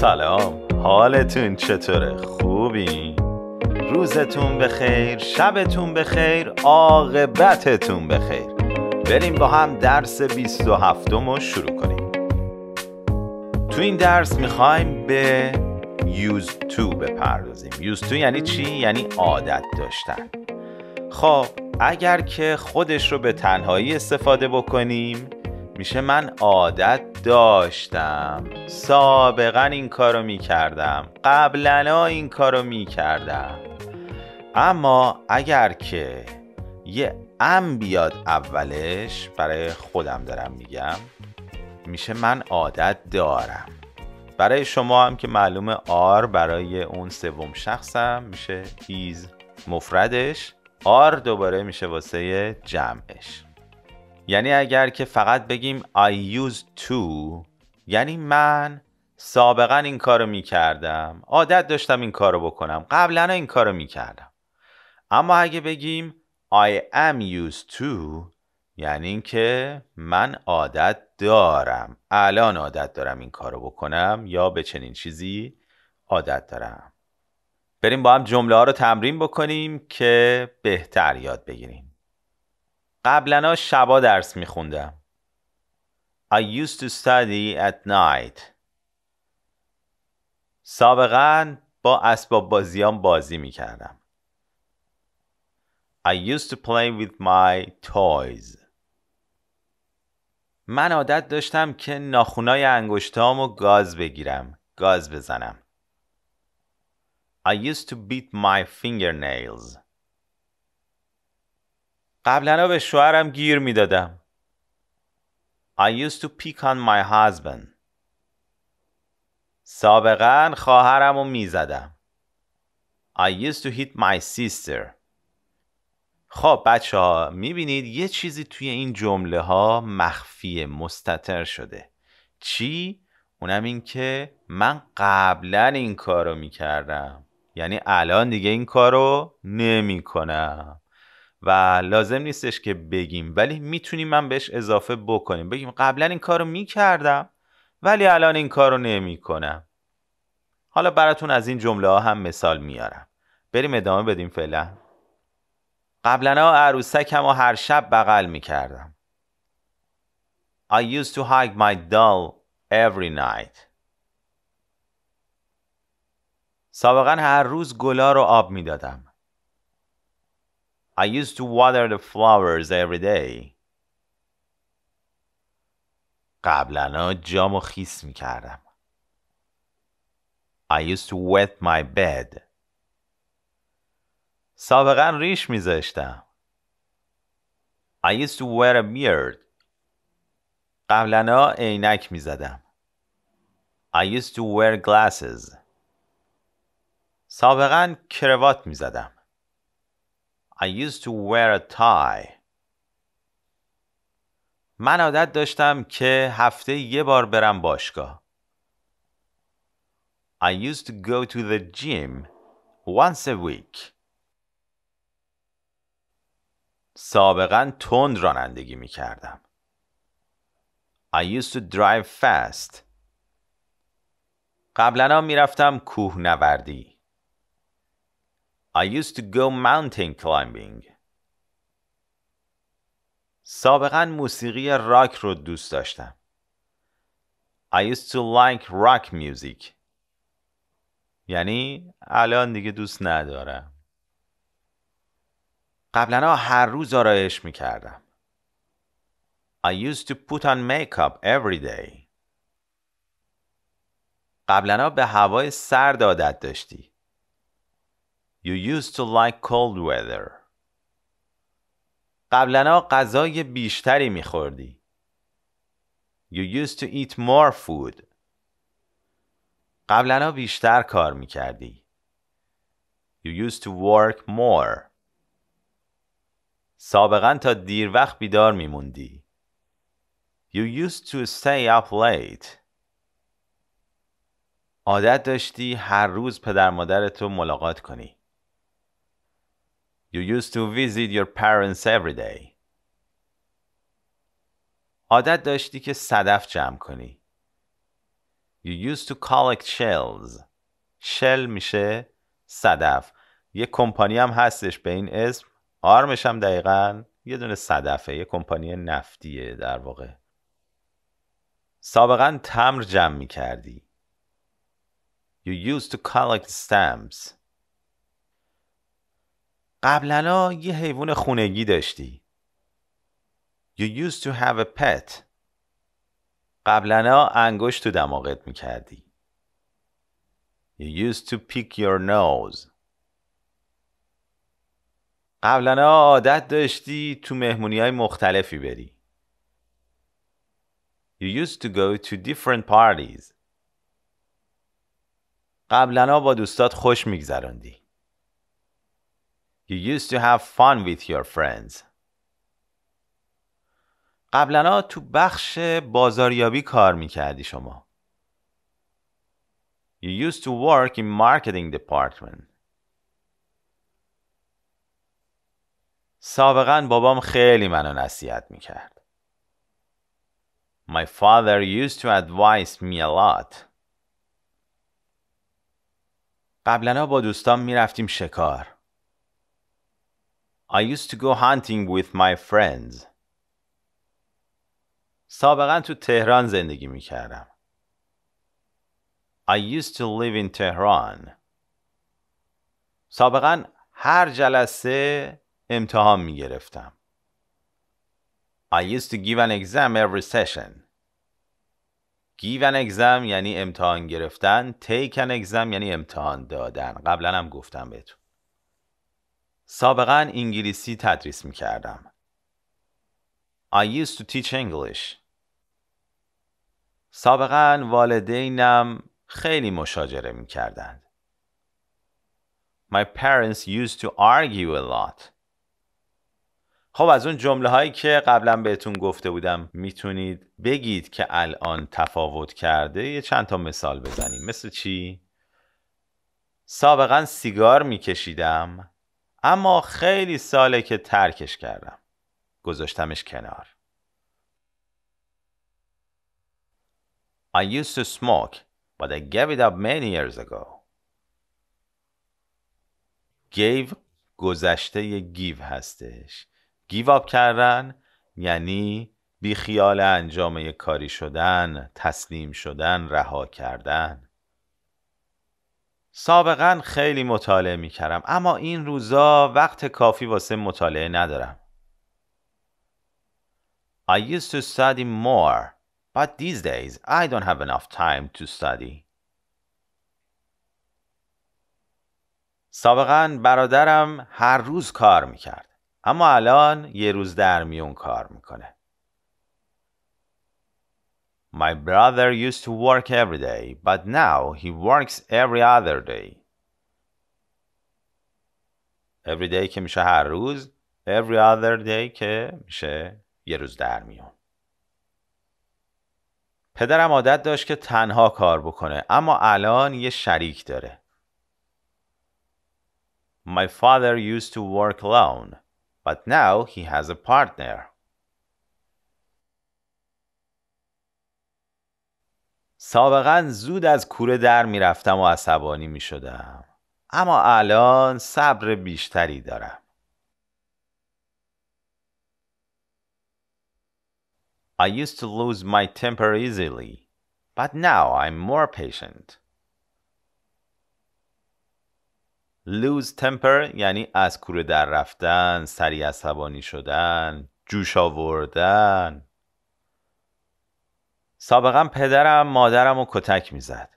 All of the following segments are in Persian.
سلام حالتون چطوره خوبی؟ روزتون بخیر شبتون بخیر عاقبتتون بخیر بریم با هم درس 27 رو شروع کنیم تو این درس میخوایم به یوز تو بپردازیم یوز تو یعنی چی؟ یعنی عادت داشتن خب اگر که خودش رو به تنهایی استفاده بکنیم میشه من عادت داشتم سابقا این کارو میکردم قبلا این کارو میکردم اما اگر که یه ام بیاد اولش برای خودم دارم میگم میشه من عادت دارم برای شما هم که معلومه آر برای اون سوم شخصم میشه ایز مفردش آر دوباره میشه واسه جمعش یعنی اگر که فقط بگیم I used to یعنی من سابقا این کارو می کردم عادت داشتم این کارو بکنم قبلا این کارو می کردم اما اگه بگیم I am used to یعنی اینکه من عادت دارم الان عادت دارم این کارو بکنم یا به چنین چیزی عادت دارم بریم با هم جمله ها رو تمرین بکنیم که بهتر یاد بگیریم قبلا شبا درس میخوندم I used to study at night سابقا با اسباب بازیام بازی میکردم I used to play with my toys من عادت داشتم که ناخونای انگشتامو گاز بگیرم گاز بزنم I used to beat my fingernails قبلا به شوهرم گیر میدادم I used to pick on my husband سابقا خواهرم رو می زدم I used to hit my sister خب بچه ها می بینید یه چیزی توی این جمله ها مخفی مستتر شده چی؟ اونم این که من قبلا این کارو کردم یعنی الان دیگه این کارو کنم و لازم نیستش که بگیم ولی میتونیم من بهش اضافه بکنیم بگیم قبلا این کارو میکردم ولی الان این کارو نمیکنم حالا براتون از این جمله ها هم مثال میارم بریم ادامه بدیم فعلا قبلا عروسکم و هر شب بغل میکردم I used to hug my doll every night سابقا هر روز گلا رو آب میدادم I used to water the flowers every day. قبلا جامو خیس می کردم. I used to wet my bed. سابقا ریش میذاشتم. I used to wear a beard. قبلا عینک زدم. I used to wear glasses. سابقا کروات زدم. I used to wear a tie. من عادت داشتم که هفته یه بار برم باشگاه. I used to go to the gym once a week. سابقا تند رانندگی می کردم. I used to drive fast. قبلنا می رفتم کوه نوردی. I used to go mountain climbing. سابقا موسیقی راک رو دوست داشتم. I used to like rock music. یعنی الان دیگه دوست ندارم. قبلا هر روز آرایش میکردم. I used to put on makeup every day. قبلا به هوای سرد عادت داشتی. You used to like cold weather. قبلنا غذای بیشتری میخوردی. You used to eat more food. قبلا بیشتر کار میکردی. You used to work more. سابقا تا دیر وقت بیدار میموندی. You used to stay up late. عادت داشتی هر روز پدر مادرتو ملاقات کنی. You used to visit your parents every day. عادت داشتی که صدف جمع کنی. You used to collect shells. شل میشه صدف. یه کمپانی هم هستش به این اسم. آرمش هم دقیقا یه دونه صدفه. یه کمپانی نفتیه در واقع. سابقا تمر جمع می You used to collect stamps. قبلا یه حیوان خونگی داشتی You used to have a pet قبلا انگشت تو دماغت میکردی You used to pick your nose قبلا عادت داشتی تو مهمونی های مختلفی بری You used to go to different parties قبلا با دوستات خوش میگذراندی You used to have fun with your friends. قبلنا تو بخش بازاریابی کار میکردی شما. You used to work in marketing department. سابقا بابام خیلی منو نصیحت میکرد. My father used to advise me a lot. قبلنا با دوستام میرفتیم شکار. I used to go hunting with my friends. سابقا تو تهران زندگی می کردم. I used to live in Tehran. سابقا هر جلسه امتحان می گرفتم. I used to give an exam every session. Give an exam یعنی امتحان گرفتن. Take an exam یعنی امتحان دادن. قبلا هم گفتم تو. سابقا انگلیسی تدریس می کردم. I used to teach English. سابقا والدینم خیلی مشاجره می کردند. My parents used to argue a lot. خب از اون جمله هایی که قبلا بهتون گفته بودم میتونید بگید که الان تفاوت کرده یه چند تا مثال بزنیم مثل چی؟ سابقا سیگار میکشیدم اما خیلی ساله که ترکش کردم گذاشتمش کنار I used to smoke but I gave it up many years ago gave گذشته ی گیو هستش گیو آپ کردن یعنی بیخیال انجام یک کاری شدن تسلیم شدن رها کردن سابقا خیلی مطالعه می کردم، اما این روزا وقت کافی واسه مطالعه ندارم. I used to study more, but these days I don't have enough time to study. سابقا برادرم هر روز کار میکرد اما الان یه روز در میون کار میکنه. My brother used to work every day, but now he works every other day. Every day که میشه هر روز Every other day که میشه یه روز در میون پدرم عادت داشت که تنها کار بکنه اما الان یه شریک داره My father used to work alone but now he has a partner سابقا زود از کوره در میرفتم و عصبانی می شدم. اما الان صبر بیشتری دارم. I used to lose my temper easily, but now I'm more patient. lose temper یعنی از کوره در رفتن، سری عصبانی شدن، جوش آوردن. سابقا پدرم مادرم رو کتک میزد.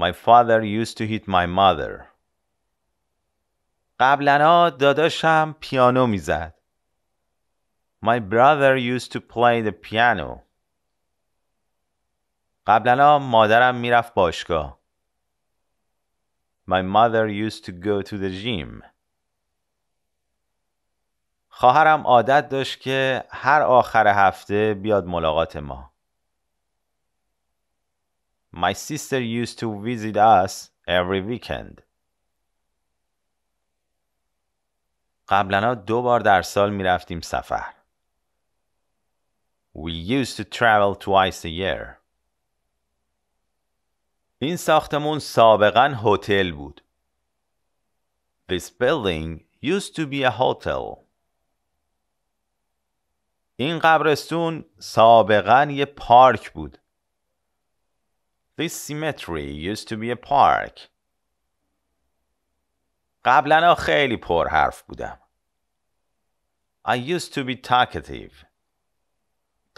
My father used to hit my mother. قبلنا داداشم پیانو میزد. My brother used to play the piano. قبلنا مادرم میرفت باشگاه. My mother used to go to the gym. خواهرم عادت داشت که هر آخر هفته بیاد ملاقات ما. My sister used to visit us every weekend. قبلا دو بار در سال می رفتیم سفر. We used to travel twice a year. این ساختمون سابقا هتل بود. This building used to be a hotel. این قبرستون سابقا یه پارک بود. This cemetery used to be a park. قبلا خیلی پر حرف بودم. I used to be talkative.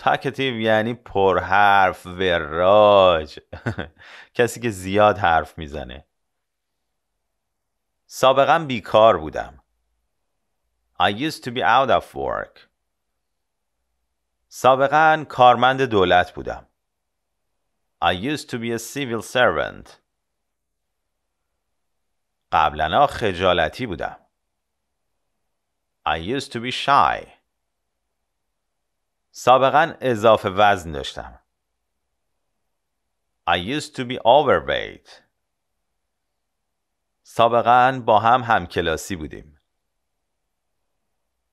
Talkative یعنی پر حرف و راج. کسی که زیاد حرف میزنه. سابقا بیکار بودم. I used to be out of work. سابقا کارمند دولت بودم. I used to be a civil servant. قبلنا خجالتی بودم. I used to be shy. سابقا اضافه وزن داشتم. I used to be overweight. سابقا با هم همکلاسی بودیم.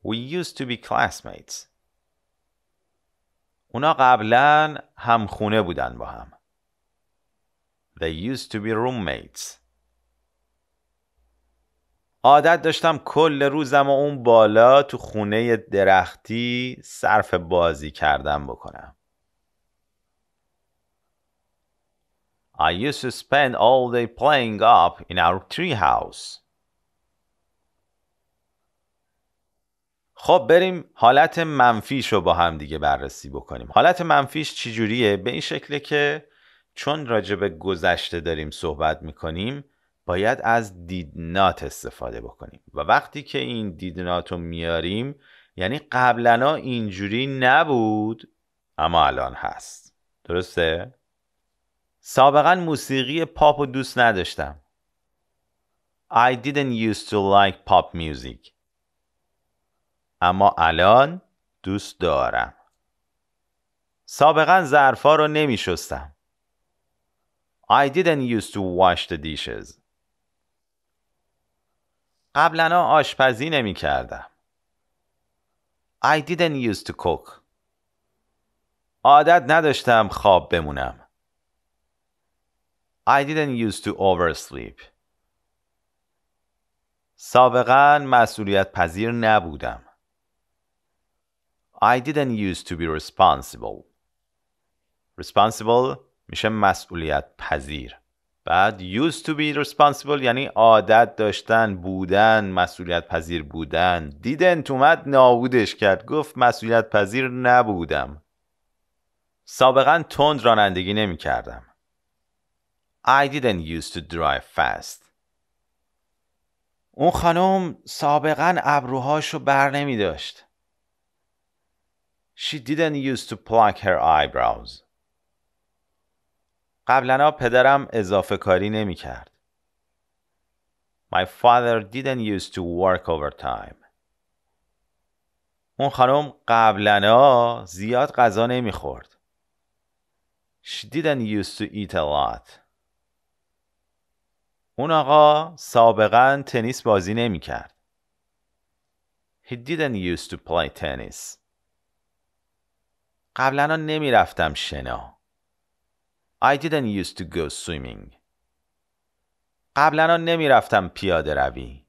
We used to be classmates. اونا قبلا هم خونه بودن با هم They used to be roommates عادت داشتم کل روزم و اون بالا تو خونه درختی صرف بازی کردن بکنم I used to spend all day playing up in our tree house خب بریم حالت منفیش رو با هم دیگه بررسی بکنیم حالت منفیش چجوریه؟ به این شکله که چون راجع به گذشته داریم صحبت میکنیم باید از دیدنات استفاده بکنیم و وقتی که این دیدنات رو میاریم یعنی قبلا اینجوری نبود اما الان هست درسته؟ سابقا موسیقی پاپ رو دوست نداشتم I didn't used to like pop music اما الان دوست دارم سابقا ظرفا رو نمی شستم I didn't used to wash the dishes قبلا آشپزی نمی کردم I didn't used to cook عادت نداشتم خواب بمونم I didn't used to oversleep سابقا مسئولیت پذیر نبودم I didn't used to be responsible responsible میشه مسئولیت پذیر بعد used to be responsible یعنی عادت داشتن بودن مسئولیت پذیر بودن didn't اومد نابودش کرد گفت مسئولیت پذیر نبودم سابقا تند رانندگی نمی کردم I didn't used to drive fast اون خانم سابقا ابروهاشو بر نمی داشت She didn't use to pluck her eyebrows. قبلنا پدرم اضافه کاری نمی کرد. My father didn't use to work overtime. اون خانم قبلنا زیاد غذا خورد. She didn't use to eat a lot. اون آقا سابقا تنیس بازی نمی کرد. He didn't use to play tennis. قبلا نمیرفتم شنا. I didn't used to go swimming. قبلا نمیرفتم پیاده روی.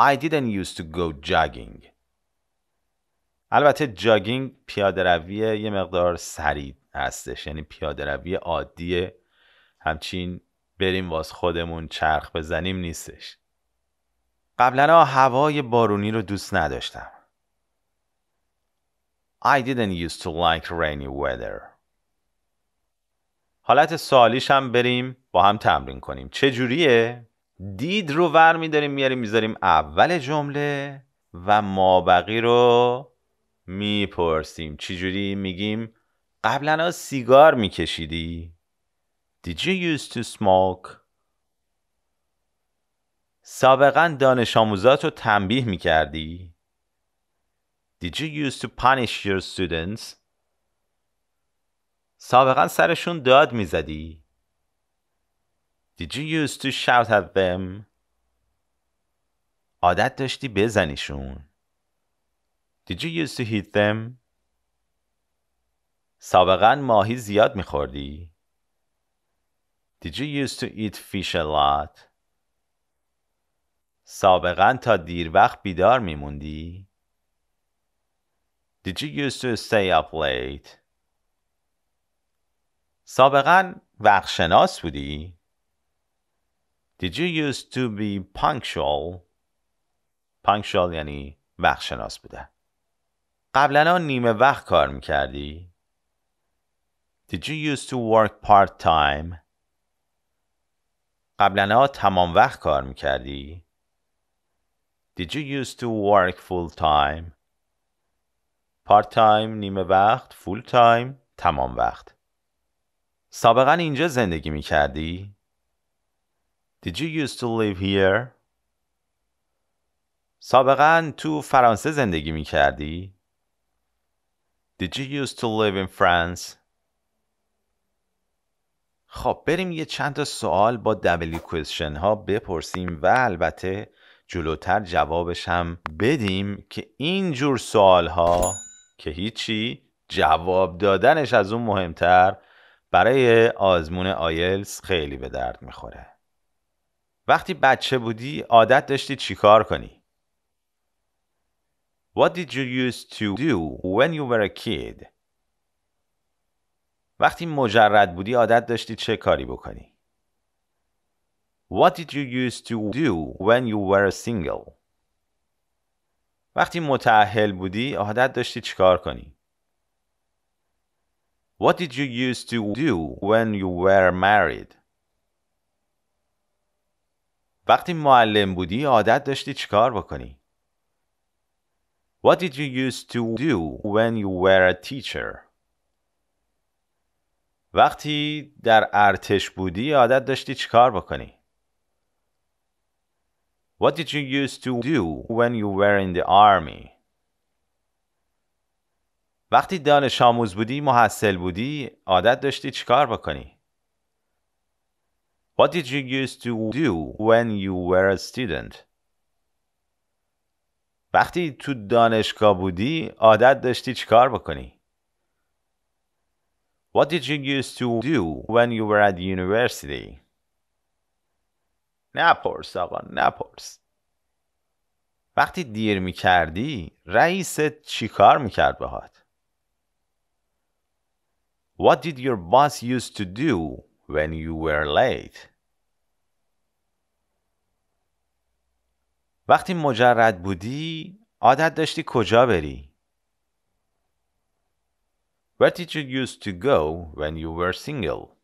I didn't used to go jogging. البته جاگینگ پیاده روی یه مقدار سریع هستش یعنی پیاده روی عادی همچین بریم واس خودمون چرخ بزنیم نیستش قبلا هوای بارونی رو دوست نداشتم I didn't used to like rainy weather. حالت سالیش هم بریم با هم تمرین کنیم. چه جوریه؟ دید رو ور میداریم میاریم میذاریم اول جمله و مابقی رو میپرسیم. چه جوری میگیم قبلا سیگار میکشیدی؟ Did you used to smoke? سابقا دانش آموزات رو تنبیه میکردی؟ Did you use to punish your students? سابقا سرشون داد میزدی. Did you use to shout at them? عادت داشتی بزنیشون. Did you use to hit them? سابقا ماهی زیاد خوردی؟ Did you use to eat fish a lot? سابقا تا دیر وقت بیدار موندی؟ Did you used to stay up late? سابقا وقت شناس بودی؟ Did you used to be punctual? punctual یعنی وقت شناس بوده قبلا نیمه وقت کار میکردی؟ Did you used to work part time? قبلا تمام وقت کار میکردی؟ Did you used to work full time? پارت تایم نیمه وقت فول تایم تمام وقت سابقا اینجا زندگی می کردی؟ Did you used to live here? سابقا تو فرانسه زندگی می کردی؟ Did you used to live in France? خب بریم یه چند تا سوال با دبلی کوشن ها بپرسیم و البته جلوتر جوابش هم بدیم که این جور سوال ها که هیچی جواب دادنش از اون مهمتر برای آزمون آیلز خیلی به درد میخوره وقتی بچه بودی عادت داشتی چیکار کنی؟ What did you used to do when you were a kid? وقتی مجرد بودی عادت داشتی چه کاری بکنی؟ What did you used to do when you were single? وقتی متعهل بودی عادت داشتی چیکار کنی؟ What did you used to do when you were married? وقتی معلم بودی عادت داشتی چیکار بکنی؟ What did you used to do when you were a teacher? وقتی در ارتش بودی عادت داشتی چیکار بکنی؟ What did you used to do when you were in the army? وقتی دانش آموز بودی محصل بودی عادت داشتی چیکار بکنی؟ What did you used to do when you were a student? وقتی تو دانشگاه بودی عادت داشتی چیکار بکنی؟ What did you used to do when you were at university? نپرس آقا نپرس وقتی دیر میکردی رئیست کار میکرد هات؟ What did your boss used to do when you were late? وقتی مجرد بودی عادت داشتی کجا بری؟ Where did you used to go when you were single?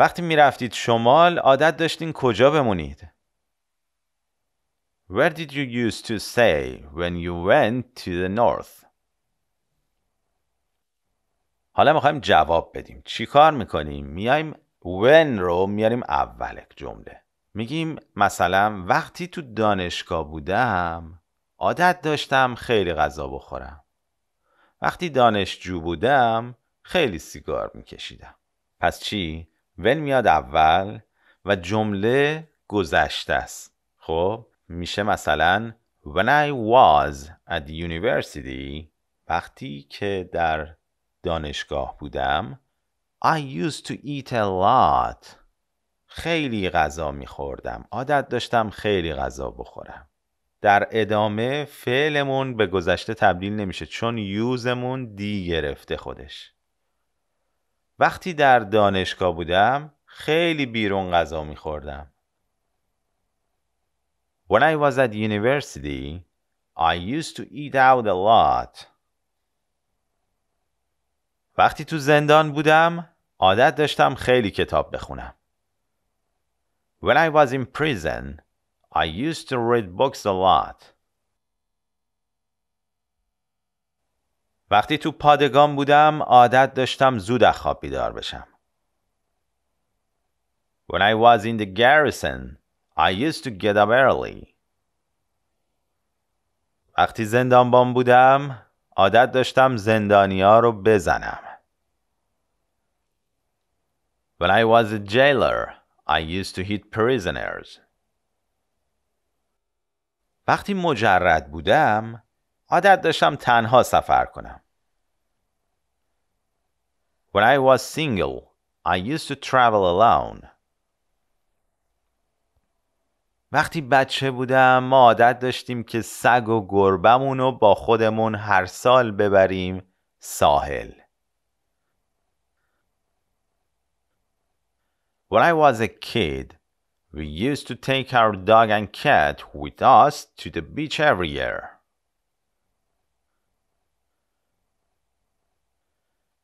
وقتی میرفتید شمال عادت داشتین کجا بمونید؟ Where did you used to stay when you went to the north? حالا میخوایم جواب بدیم چی کار میکنیم؟ میایم when رو میاریم اول جمله میگیم مثلا وقتی تو دانشگاه بودم عادت داشتم خیلی غذا بخورم وقتی دانشجو بودم خیلی سیگار میکشیدم پس چی؟ ول میاد اول و جمله گذشته است خب میشه مثلا When I was at university وقتی که در دانشگاه بودم I used to eat a lot خیلی غذا میخوردم عادت داشتم خیلی غذا بخورم در ادامه فعلمون به گذشته تبدیل نمیشه چون یوزمون دی گرفته خودش وقتی در دانشگاه بودم خیلی بیرون غذا میخوردم. When I was at university, I used to eat out a lot. وقتی تو زندان بودم عادت داشتم خیلی کتاب بخونم. When I was in prison, I used to read books a lot. وقتی تو پادگان بودم عادت داشتم زود از خواب بیدار بشم. When I was in the garrison, I used to get up early. وقتی زندانبان بودم عادت داشتم زندانیا رو بزنم. When I was a jailer, I used to hit prisoners. وقتی مجرد بودم عادت داشتم تنها سفر کنم. When I was single, I used to travel alone. وقتی بچه بودم ما عادت داشتیم که سگ و گربمون رو با خودمون هر سال ببریم ساحل. When I was a kid, we used to take our dog and cat with us to the beach every year.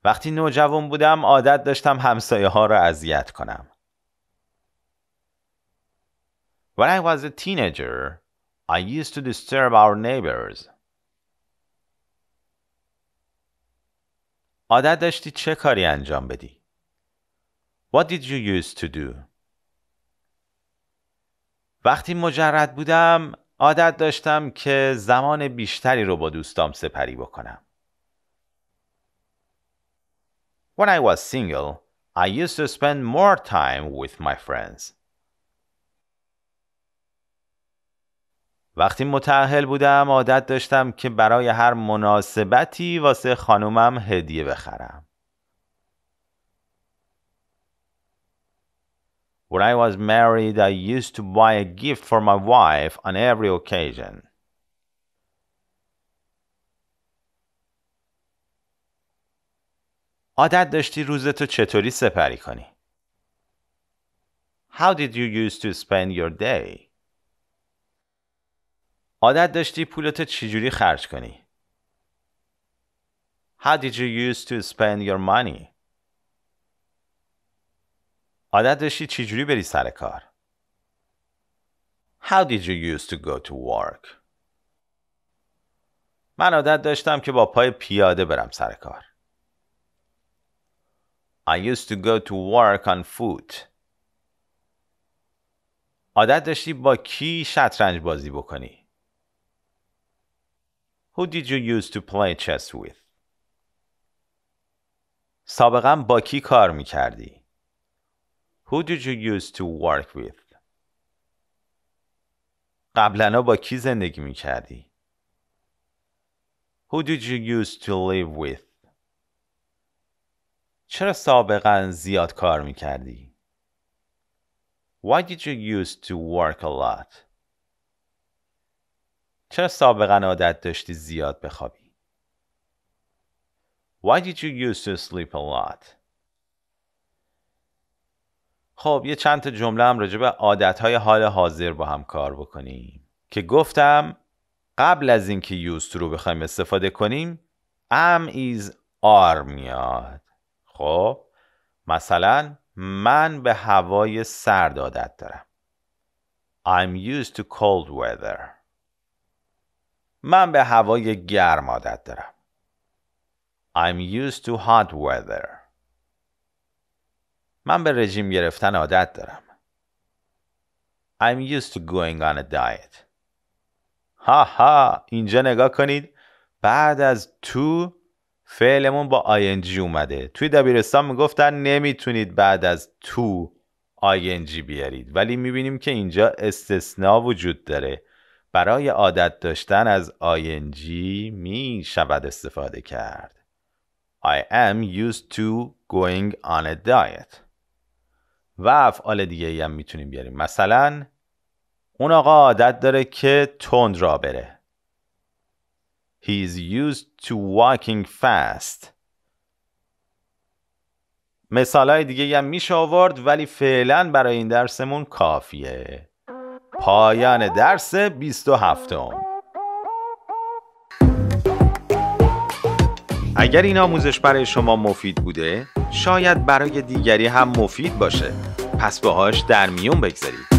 وقتی نوجوان بودم عادت داشتم همسایه ها را اذیت کنم. When I was a teenager, I used to disturb our neighbors. عادت داشتی چه کاری انجام بدی؟ What did you used to do? وقتی مجرد بودم عادت داشتم که زمان بیشتری رو با دوستام سپری بکنم. When I was single, I used to spend more time with my friends. وقتی متأهل بودم عادت داشتم که برای هر مناسبتی واسه خانومم هدیه بخرم. When I was married, I used to buy a gift for my wife on every occasion. عادت داشتی روزتو چطوری سپری کنی؟ How did you used to spend your day? عادت داشتی پولتو چجوری خرج کنی؟ How did you used to spend your money? عادت داشتی چجوری بری سر کار؟ How did you used to go to work? من عادت داشتم که با پای پیاده برم سر کار. I used to go to work on foot. عادت داشتی با کی شطرنج بازی بکنی؟ Who did you use to play chess with? سابقا با کی کار می Who did you use to work with? قبلا با کی زندگی می Who did you use to live with? چرا سابقا زیاد کار میکردی؟ Why did you used to work a lot? چرا سابقا عادت داشتی زیاد بخوابی؟ Why did you used to sleep a lot? خب یه چند تا جمله هم راجع به عادتهای حال حاضر با هم کار بکنیم که گفتم قبل از اینکه یوز رو بخوایم استفاده کنیم ام is آر میاد خب مثلا من به هوای سرد عادت دارم I'm used to cold weather من به هوای گرم عادت دارم I'm used to hot weather من به رژیم گرفتن عادت دارم I'm used to going on a diet. ها ها اینجا نگاه کنید بعد از تو، فعلمون با ing اومده توی دبیرستان میگفتن نمیتونید بعد از تو ing بیارید ولی میبینیم که اینجا استثناء وجود داره برای عادت داشتن از ing می شود استفاده کرد I am used to going on a diet و افعال دیگه هم میتونیم بیاریم مثلا اون آقا عادت داره که تند را بره He is used to walking fast. مثال های دیگه هم میشه آورد ولی فعلا برای این درسمون کافیه. پایان درس 27 اگر این آموزش برای شما مفید بوده شاید برای دیگری هم مفید باشه پس باهاش در میون بگذارید